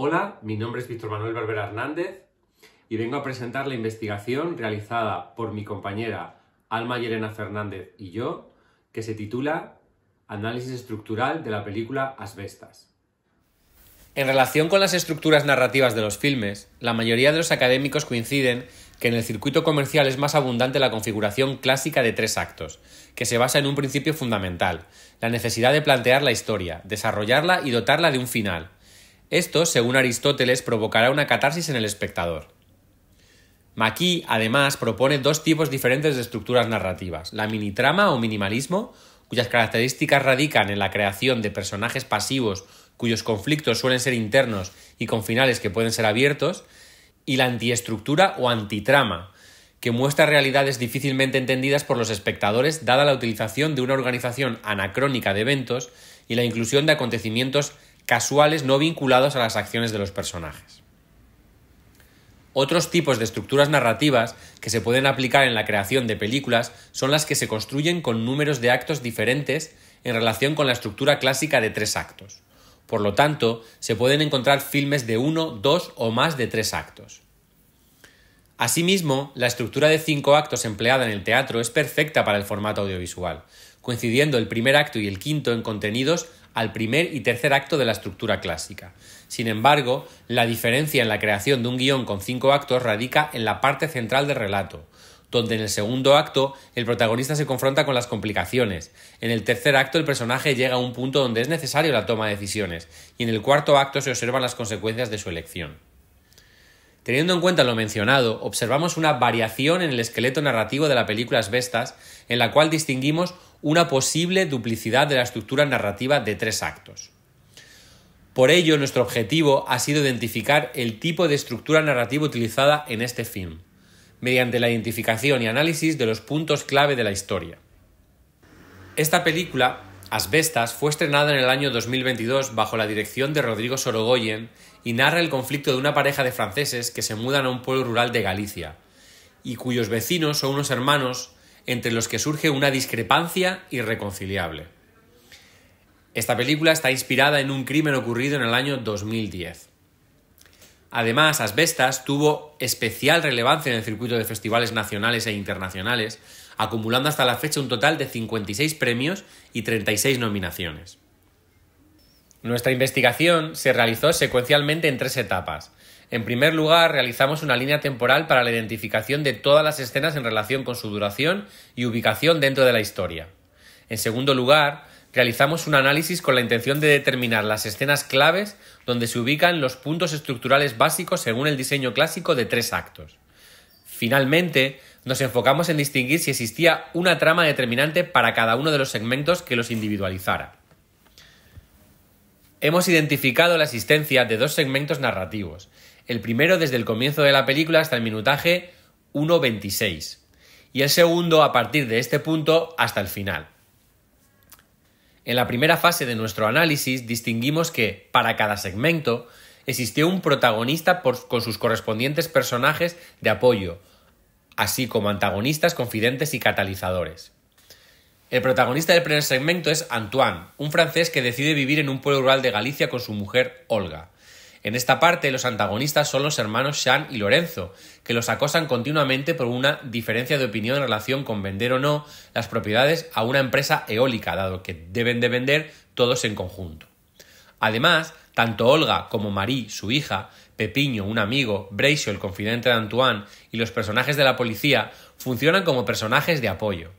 Hola, mi nombre es Víctor Manuel Barbera Hernández y vengo a presentar la investigación realizada por mi compañera Alma Yerena Fernández y yo, que se titula Análisis estructural de la película Asbestas. En relación con las estructuras narrativas de los filmes, la mayoría de los académicos coinciden que en el circuito comercial es más abundante la configuración clásica de tres actos, que se basa en un principio fundamental, la necesidad de plantear la historia, desarrollarla y dotarla de un final. Esto, según Aristóteles, provocará una catarsis en el espectador. Maki, además, propone dos tipos diferentes de estructuras narrativas, la minitrama o minimalismo, cuyas características radican en la creación de personajes pasivos cuyos conflictos suelen ser internos y con finales que pueden ser abiertos, y la antiestructura o antitrama, que muestra realidades difícilmente entendidas por los espectadores dada la utilización de una organización anacrónica de eventos y la inclusión de acontecimientos casuales no vinculados a las acciones de los personajes. Otros tipos de estructuras narrativas que se pueden aplicar en la creación de películas son las que se construyen con números de actos diferentes en relación con la estructura clásica de tres actos. Por lo tanto, se pueden encontrar filmes de uno, dos o más de tres actos. Asimismo, la estructura de cinco actos empleada en el teatro es perfecta para el formato audiovisual, coincidiendo el primer acto y el quinto en contenidos al primer y tercer acto de la estructura clásica. Sin embargo, la diferencia en la creación de un guión con cinco actos radica en la parte central del relato, donde en el segundo acto el protagonista se confronta con las complicaciones, en el tercer acto el personaje llega a un punto donde es necesario la toma de decisiones, y en el cuarto acto se observan las consecuencias de su elección. Teniendo en cuenta lo mencionado, observamos una variación en el esqueleto narrativo de la película Bestas, en la cual distinguimos una posible duplicidad de la estructura narrativa de tres actos. Por ello, nuestro objetivo ha sido identificar el tipo de estructura narrativa utilizada en este film, mediante la identificación y análisis de los puntos clave de la historia. Esta película, Asbestas, fue estrenada en el año 2022 bajo la dirección de Rodrigo Sorogoyen y narra el conflicto de una pareja de franceses que se mudan a un pueblo rural de Galicia, y cuyos vecinos son unos hermanos entre los que surge una discrepancia irreconciliable. Esta película está inspirada en un crimen ocurrido en el año 2010. Además, Asbestas tuvo especial relevancia en el circuito de festivales nacionales e internacionales, acumulando hasta la fecha un total de 56 premios y 36 nominaciones. Nuestra investigación se realizó secuencialmente en tres etapas, en primer lugar, realizamos una línea temporal para la identificación de todas las escenas en relación con su duración y ubicación dentro de la historia. En segundo lugar, realizamos un análisis con la intención de determinar las escenas claves donde se ubican los puntos estructurales básicos según el diseño clásico de tres actos. Finalmente, nos enfocamos en distinguir si existía una trama determinante para cada uno de los segmentos que los individualizara. Hemos identificado la existencia de dos segmentos narrativos, el primero desde el comienzo de la película hasta el minutaje 1.26 y el segundo a partir de este punto hasta el final. En la primera fase de nuestro análisis distinguimos que, para cada segmento, existió un protagonista con sus correspondientes personajes de apoyo, así como antagonistas, confidentes y catalizadores. El protagonista del primer segmento es Antoine, un francés que decide vivir en un pueblo rural de Galicia con su mujer Olga. En esta parte, los antagonistas son los hermanos Sean y Lorenzo, que los acosan continuamente por una diferencia de opinión en relación con vender o no las propiedades a una empresa eólica, dado que deben de vender todos en conjunto. Además, tanto Olga como Marie, su hija, Pepiño, un amigo, Bracio, el confidente de Antoine, y los personajes de la policía funcionan como personajes de apoyo.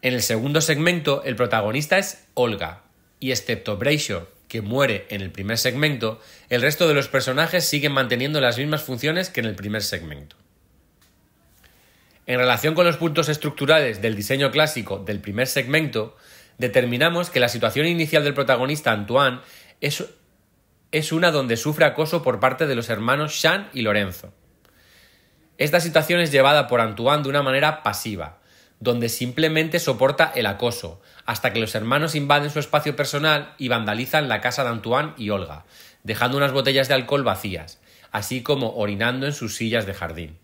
En el segundo segmento, el protagonista es Olga, y excepto Bracio, que muere en el primer segmento, el resto de los personajes siguen manteniendo las mismas funciones que en el primer segmento. En relación con los puntos estructurales del diseño clásico del primer segmento, determinamos que la situación inicial del protagonista Antoine es, una donde sufre acoso por parte de los hermanos Shan y Lorenzo. Esta situación es llevada por Antoine de una manera pasiva, donde simplemente soporta el acoso, hasta que los hermanos invaden su espacio personal y vandalizan la casa de Antoine y Olga, dejando unas botellas de alcohol vacías, así como orinando en sus sillas de jardín.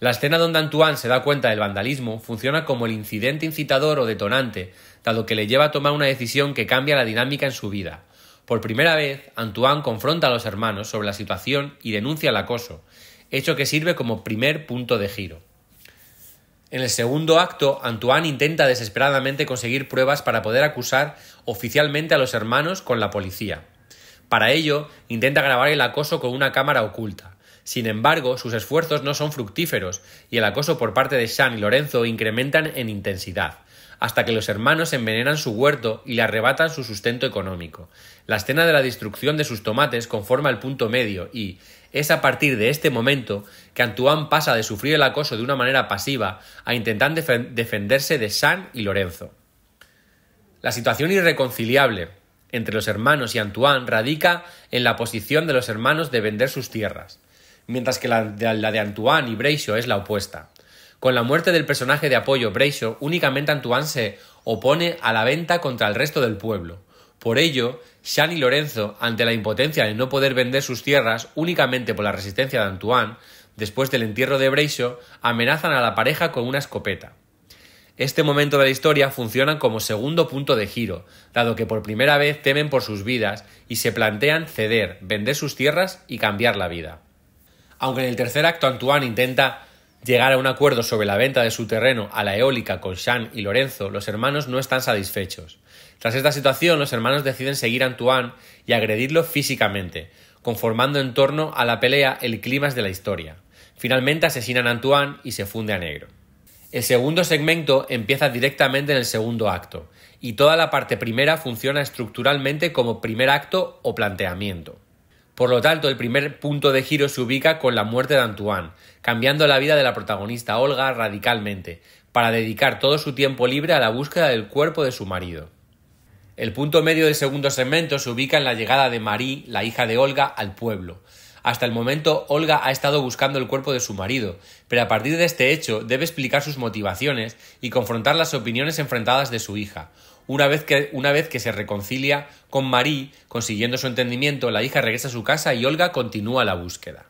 La escena donde Antoine se da cuenta del vandalismo funciona como el incidente incitador o detonante, dado que le lleva a tomar una decisión que cambia la dinámica en su vida. Por primera vez, Antoine confronta a los hermanos sobre la situación y denuncia el acoso, hecho que sirve como primer punto de giro. En el segundo acto, Antoine intenta desesperadamente conseguir pruebas para poder acusar oficialmente a los hermanos con la policía. Para ello, intenta grabar el acoso con una cámara oculta. Sin embargo, sus esfuerzos no son fructíferos y el acoso por parte de San y Lorenzo incrementan en intensidad, hasta que los hermanos envenenan su huerto y le arrebatan su sustento económico. La escena de la destrucción de sus tomates conforma el punto medio y, es a partir de este momento que Antoine pasa de sufrir el acoso de una manera pasiva a intentar defenderse de San y Lorenzo. La situación irreconciliable entre los hermanos y Antoine radica en la posición de los hermanos de vender sus tierras mientras que la de, Antoine y Brayshaw es la opuesta. Con la muerte del personaje de apoyo Brayshaw, únicamente Antoine se opone a la venta contra el resto del pueblo. Por ello, Sean y Lorenzo, ante la impotencia de no poder vender sus tierras únicamente por la resistencia de Antoine, después del entierro de Brayshaw, amenazan a la pareja con una escopeta. Este momento de la historia funciona como segundo punto de giro, dado que por primera vez temen por sus vidas y se plantean ceder, vender sus tierras y cambiar la vida. Aunque en el tercer acto Antoine intenta llegar a un acuerdo sobre la venta de su terreno a la eólica con Jean y Lorenzo, los hermanos no están satisfechos. Tras esta situación, los hermanos deciden seguir a Antoine y agredirlo físicamente, conformando en torno a la pelea el clima de la historia. Finalmente asesinan a Antoine y se funde a negro. El segundo segmento empieza directamente en el segundo acto, y toda la parte primera funciona estructuralmente como primer acto o planteamiento. Por lo tanto, el primer punto de giro se ubica con la muerte de Antoine, cambiando la vida de la protagonista Olga radicalmente, para dedicar todo su tiempo libre a la búsqueda del cuerpo de su marido. El punto medio del segundo segmento se ubica en la llegada de Marie, la hija de Olga, al pueblo. Hasta el momento, Olga ha estado buscando el cuerpo de su marido, pero a partir de este hecho debe explicar sus motivaciones y confrontar las opiniones enfrentadas de su hija, una vez, que, se reconcilia con Marie, consiguiendo su entendimiento, la hija regresa a su casa y Olga continúa la búsqueda.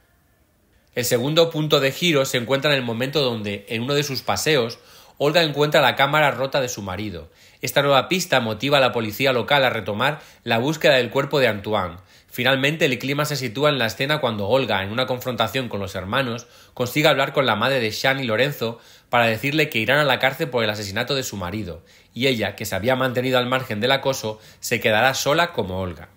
El segundo punto de giro se encuentra en el momento donde, en uno de sus paseos, Olga encuentra la cámara rota de su marido. Esta nueva pista motiva a la policía local a retomar la búsqueda del cuerpo de Antoine. Finalmente, el clima se sitúa en la escena cuando Olga, en una confrontación con los hermanos, consigue hablar con la madre de Sean y Lorenzo para decirle que irán a la cárcel por el asesinato de su marido y ella, que se había mantenido al margen del acoso, se quedará sola como Olga.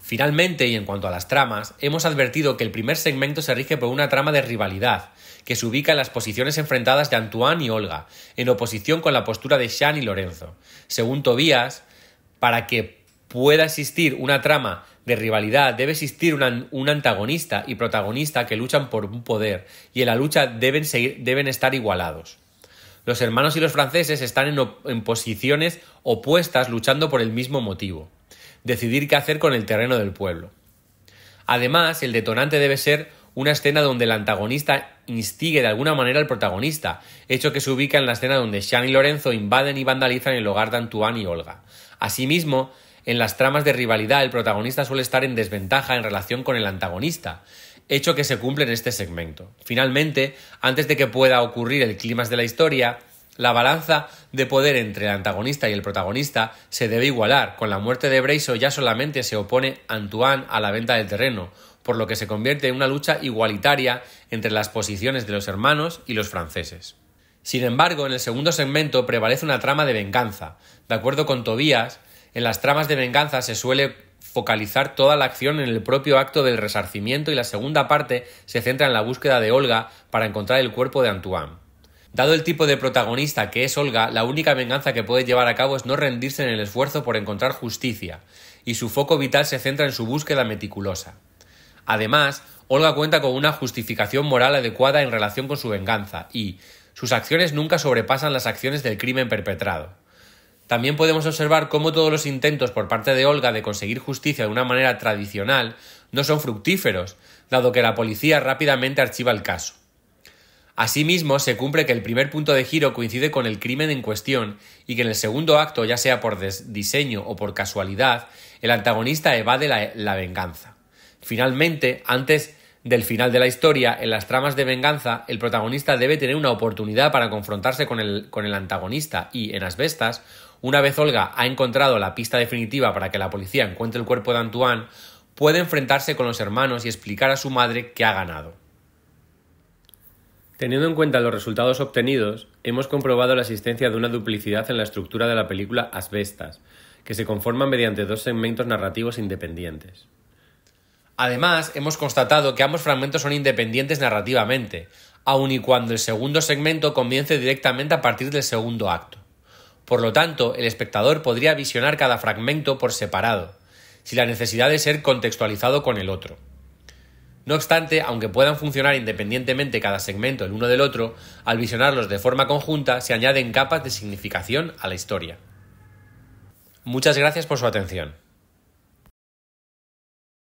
Finalmente, y en cuanto a las tramas, hemos advertido que el primer segmento se rige por una trama de rivalidad, que se ubica en las posiciones enfrentadas de Antoine y Olga, en oposición con la postura de Sean y Lorenzo. Según Tobías, para que pueda existir una trama de rivalidad, debe existir un antagonista y protagonista que luchan por un poder, y en la lucha deben estar igualados. Los hermanos y los franceses están en, posiciones opuestas luchando por el mismo motivo, decidir qué hacer con el terreno del pueblo. Además, el detonante debe ser una escena donde el antagonista instigue de alguna manera al protagonista, hecho que se ubica en la escena donde Sean y Lorenzo invaden y vandalizan el hogar de Antoine y Olga. Asimismo, en las tramas de rivalidad el protagonista suele estar en desventaja en relación con el antagonista, hecho que se cumple en este segmento. Finalmente, antes de que pueda ocurrir el clímax de la historia, la balanza de poder entre el antagonista y el protagonista se debe igualar. Con la muerte de Breiso ya solamente se opone Antoine a la venta del terreno, por lo que se convierte en una lucha igualitaria entre las posiciones de los hermanos y los franceses. Sin embargo, en el segundo segmento prevalece una trama de venganza. De acuerdo con Tobías, en las tramas de venganza se suele focalizar toda la acción en el propio acto del resarcimiento y la segunda parte se centra en la búsqueda de Olga para encontrar el cuerpo de Antoine. Dado el tipo de protagonista que es Olga, la única venganza que puede llevar a cabo es no rendirse en el esfuerzo por encontrar justicia, y su foco vital se centra en su búsqueda meticulosa. Además, Olga cuenta con una justificación moral adecuada en relación con su venganza, y sus acciones nunca sobrepasan las acciones del crimen perpetrado. También podemos observar cómo todos los intentos por parte de Olga de conseguir justicia de una manera tradicional no son fructíferos, dado que la policía rápidamente archiva el caso. Asimismo, se cumple que el primer punto de giro coincide con el crimen en cuestión y que en el segundo acto, ya sea por diseño o por casualidad, el antagonista evade la, venganza. Finalmente, antes del final de la historia, en las tramas de venganza, el protagonista debe tener una oportunidad para confrontarse con el, con el antagonista y, en asbestas, una vez Olga ha encontrado la pista definitiva para que la policía encuentre el cuerpo de Antoine, puede enfrentarse con los hermanos y explicar a su madre que ha ganado. Teniendo en cuenta los resultados obtenidos, hemos comprobado la existencia de una duplicidad en la estructura de la película Asbestas, que se conforman mediante dos segmentos narrativos independientes. Además, hemos constatado que ambos fragmentos son independientes narrativamente, aun y cuando el segundo segmento comience directamente a partir del segundo acto. Por lo tanto, el espectador podría visionar cada fragmento por separado, sin la necesidad de ser contextualizado con el otro. No obstante, aunque puedan funcionar independientemente cada segmento el uno del otro, al visionarlos de forma conjunta se añaden capas de significación a la historia. Muchas gracias por su atención.